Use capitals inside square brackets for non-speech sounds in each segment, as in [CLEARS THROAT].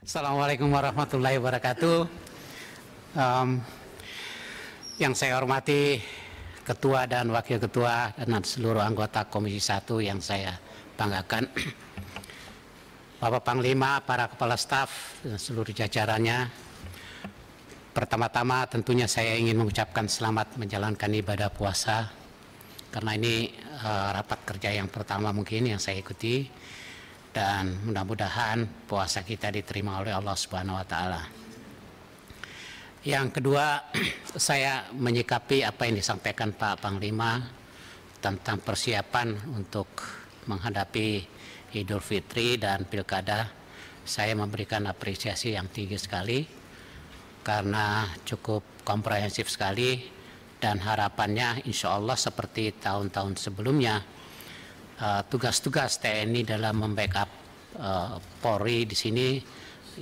Assalamualaikum warahmatullahi wabarakatuh. Um, yang saya hormati Ketua dan Wakil Ketua dan seluruh anggota Komisi 1 yang saya banggakan. Bapak Panglima, para Kepala Staf, dan seluruh jajarannya. Pertama-tama tentunya saya ingin mengucapkan selamat menjalankan ibadah puasa. Karena ini uh, rapat kerja yang pertama mungkin yang saya ikuti dan mudah-mudahan puasa kita diterima oleh Allah Subhanahu wa taala. Yang kedua, [CLEARS THROAT] saya menyikapi apa yang disampaikan Pak Panglima tentang persiapan untuk menghadapi Idul Fitri dan Pilkada. Saya memberikan apresiasi yang tinggi sekali karena cukup komprehensif sekali dan harapannya insya Allah seperti tahun-tahun sebelumnya Eh, tugas-tugas uh, TNI dalam membackup uh, Polri di sini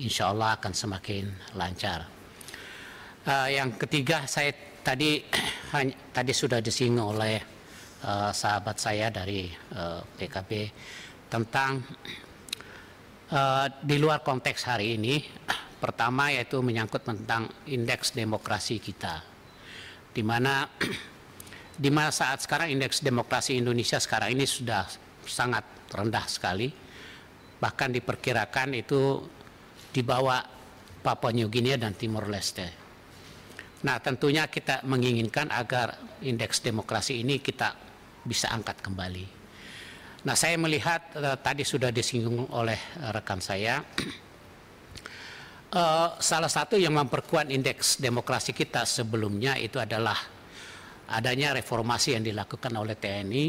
insya Allah akan semakin lancar. Uh, yang ketiga saya tadi [CLEARS THROAT] tadi sudah disinggung oleh uh, sahabat saya dari uh, PKB tentang uh, di luar konteks hari ini [CLEARS THROAT] pertama yaitu menyangkut tentang indeks demokrasi kita di mana [CLEARS THROAT] di masa saat sekarang indeks demokrasi Indonesia sekarang ini sudah sangat rendah sekali bahkan diperkirakan itu dibawa Papua New Guinea dan Timor Leste. Nah, tentunya kita menginginkan agar indeks demokrasi ini kita bisa angkat kembali. Nah, saya melihat eh, tadi sudah disinggung oleh eh, rekan saya, [CLEARS THROAT] eh, salah satu yang memperkuat indeks demokrasi kita sebelumnya itu adalah adanya reformasi yang dilakukan oleh TNI uh,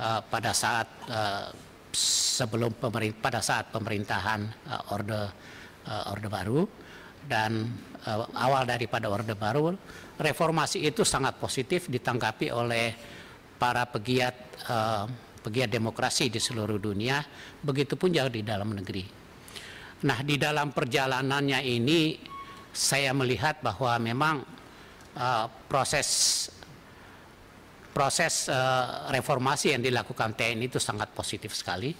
eh, pada saat uh, sebelum pemerint pada saat pemerintahan uh, orde uh, orde baru dan uh, awal daripada orde baru reformasi itu sangat positif ditanggapi oleh para pegiat uh, pegiat demokrasi di seluruh dunia begitupun jauh di dalam negeri. Nah, di dalam perjalanannya ini saya melihat bahwa memang uh, proses proses uh, reformasi yang dilakukan TNI itu sangat positif sekali.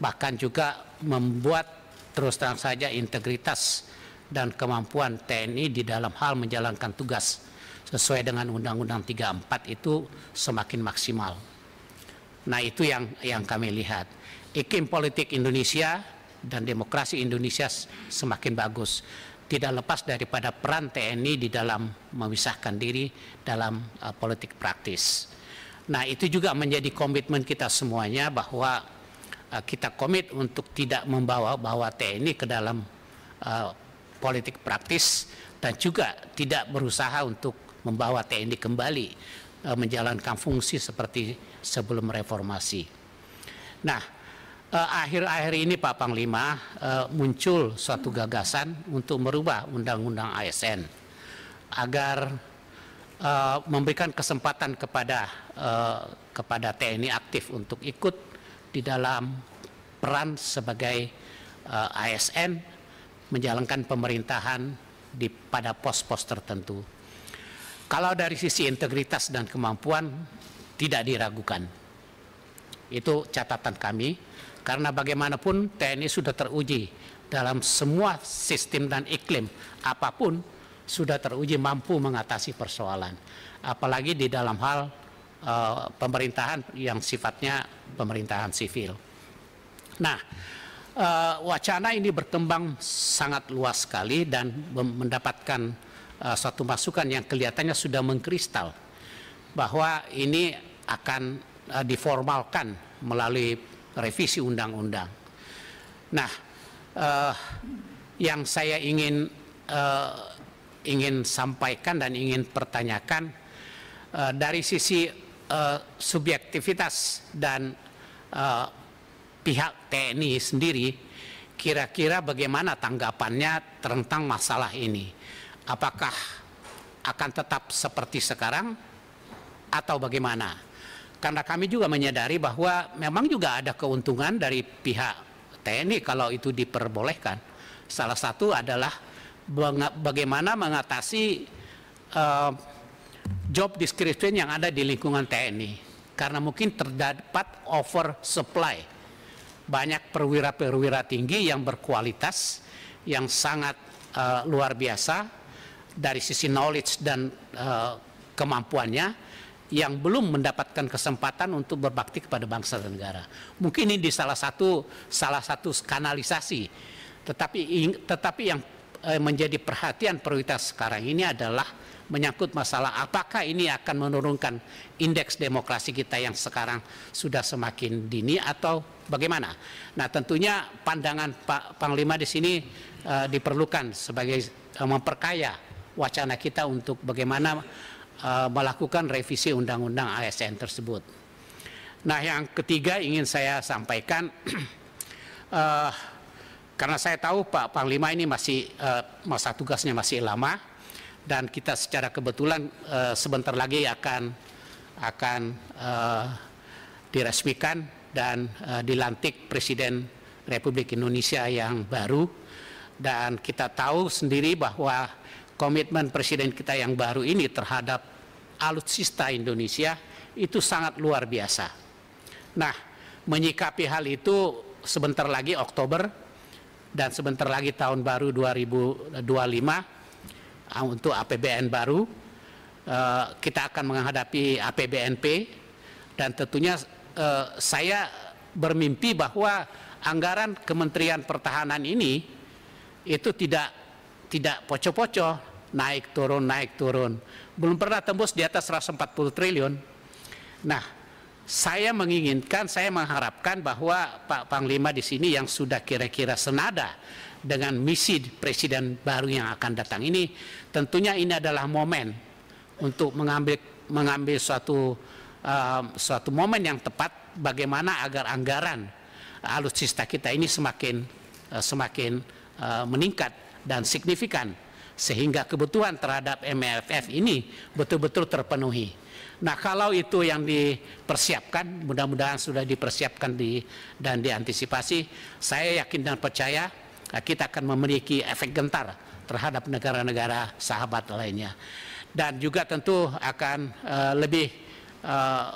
Bahkan juga membuat terus terang saja integritas dan kemampuan TNI di dalam hal menjalankan tugas sesuai dengan Undang-Undang 34 itu semakin maksimal. Nah itu yang yang kami lihat. Iklim politik Indonesia dan demokrasi Indonesia semakin bagus tidak lepas daripada peran TNI di dalam memisahkan diri dalam uh, politik praktis. Nah, itu juga menjadi komitmen kita semuanya bahwa uh, kita komit untuk tidak membawa bawa TNI ke dalam uh, politik praktis dan juga tidak berusaha untuk membawa TNI kembali uh, menjalankan fungsi seperti sebelum reformasi. Nah, Eh, akhir-akhir ini Pak Panglima uh, muncul suatu gagasan untuk merubah undang-undang ASN agar uh, memberikan kesempatan kepada uh, kepada TNI aktif untuk ikut di dalam peran sebagai uh, ASN menjalankan pemerintahan di pada pos-pos tertentu. Kalau dari sisi integritas dan kemampuan tidak diragukan itu catatan kami. Karena bagaimanapun TNI sudah teruji dalam semua sistem dan iklim apapun sudah teruji mampu mengatasi persoalan. Apalagi di dalam hal uh, pemerintahan yang sifatnya pemerintahan sivil. Nah, uh, wacana ini berkembang sangat luas sekali dan mendapatkan uh, suatu masukan yang kelihatannya sudah mengkristal bahwa ini akan uh, diformalkan melalui revisi undang-undang. Nah, uh, yang saya ingin uh, ingin sampaikan dan ingin pertanyakan uh, dari sisi uh, subjektivitas dan uh, pihak TNI sendiri, kira-kira bagaimana tanggapannya tentang masalah ini? Apakah akan tetap seperti sekarang atau bagaimana? karena kami juga menyadari bahwa memang juga ada keuntungan dari pihak TNI kalau itu diperbolehkan. Salah satu adalah bagaimana mengatasi uh, job description yang ada di lingkungan TNI karena mungkin terdapat over supply banyak perwira-perwira tinggi yang berkualitas yang sangat uh, luar biasa dari sisi knowledge dan uh, kemampuannya yang belum mendapatkan kesempatan untuk berbakti kepada bangsa dan negara. Mungkin ini di salah satu salah satu kanalisasi. Tetapi tetapi yang eh, menjadi perhatian prioritas sekarang ini adalah menyangkut masalah apakah ini akan menurunkan indeks demokrasi kita yang sekarang sudah semakin dini atau bagaimana. Nah, tentunya pandangan Pak Panglima di sini uh, diperlukan sebagai uh, memperkaya wacana kita untuk bagaimana Eh, melakukan revisi undang-undang ASN tersebut. Nah, yang ketiga ingin saya sampaikan uh, [CLEARS THROAT] karena saya tahu Pak Panglima ini masih uh, masa tugasnya masih lama dan kita secara kebetulan uh, sebentar lagi akan akan uh, diresmikan dan uh, dilantik Presiden Republik Indonesia yang baru dan kita tahu sendiri bahwa komitmen presiden kita yang baru ini terhadap alutsista Indonesia itu sangat luar biasa. Nah, menyikapi hal itu sebentar lagi Oktober dan sebentar lagi tahun baru 2025 ah, untuk APBN baru eh, kita akan menghadapi APBNP dan tentunya eh, saya bermimpi bahwa anggaran Kementerian Pertahanan ini itu tidak tidak poco-poco naik turun naik turun belum pernah tembus di atas 140 triliun nah saya menginginkan saya mengharapkan bahwa Pak Panglima di sini yang sudah kira-kira senada dengan misi presiden baru yang akan datang ini tentunya ini adalah momen untuk mengambil mengambil suatu uh, suatu momen yang tepat bagaimana agar anggaran alutsista kita ini semakin uh, semakin uh, meningkat dan signifikan sehingga kebutuhan terhadap MFF ini betul-betul terpenuhi. Nah, kalau itu yang dipersiapkan, mudah-mudahan sudah dipersiapkan di, dan diantisipasi, saya yakin dan percaya eh, kita akan memiliki efek gentar terhadap negara-negara sahabat lainnya. Dan juga tentu akan uh, lebih uh,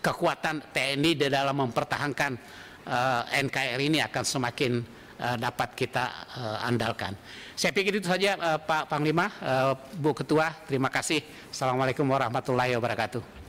kekuatan TNI di dalam mempertahankan uh, NKRI ini akan semakin uh, dapat kita uh, andalkan. Saya pikir itu saja uh, Pak Panglima, uh, Bu Ketua, terima kasih. Assalamualaikum warahmatullahi wabarakatuh.